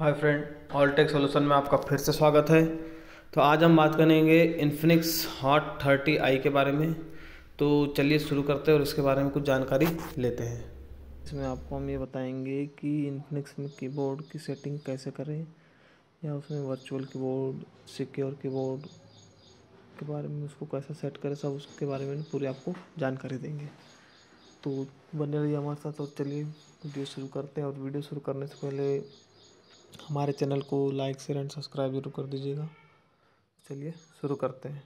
हाय friend All Tech Solution में आपका फिर से स्वागत है तो आज हम बात करेंगे इन्फिनिक्स हॉट थर्टी आई के बारे में तो चलिए शुरू करते हैं और इसके बारे में कुछ जानकारी लेते हैं इसमें आपको हम ये बताएंगे कि इन्फिनिक्स में कीबोर्ड की सेटिंग कैसे करें या उसमें वर्चुअल कीबोर्ड सिक्योर कीबोर्ड के बारे में उसको कैसे सेट करें सब उसके बारे में पूरी आपको जानकारी देंगे तो बने रहिए हमारे साथ और चलिए वीडियो शुरू करते हैं और वीडियो शुरू करने से पहले हमारे चैनल को लाइक शेयर एंड सब्सक्राइब जरूर कर दीजिएगा चलिए शुरू करते हैं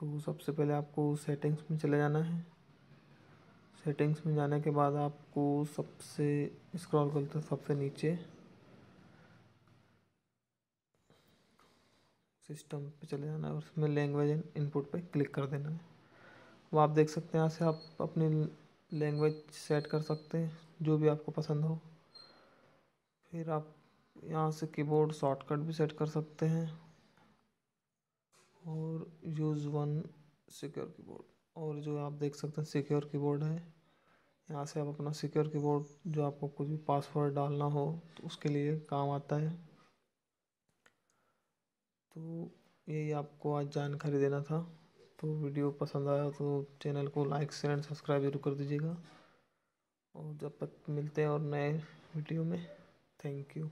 तो सबसे पहले आपको सेटिंग्स में चले जाना है सेटिंग्स में जाने के बाद आपको सबसे स्क्रॉल करते हैं सबसे नीचे सिस्टम पे चले जाना है और उसमें लैंग्वेज एंड इनपुट पे क्लिक कर देना है वो आप देख सकते हैं यहाँ से आप अपनी लैंग्वेज सेट कर सकते हैं जो भी आपको पसंद हो फिर आप यहाँ से कीबोर्ड शॉर्टकट भी सेट कर सकते हैं और यूज़ वन सिक्योर कीबोर्ड और जो आप देख सकते हैं सिक्योर कीबोर्ड है यहाँ से आप अपना सिक्योर कीबोर्ड जो आपको कुछ भी पासवर्ड डालना हो तो उसके लिए काम आता है तो यही आपको आज जानकारी देना था तो वीडियो पसंद आया तो चैनल को लाइक शेयर एंड सब्सक्राइब जरूर कर दीजिएगा और जब तक मिलते हैं और नए वीडियो में थैंक यू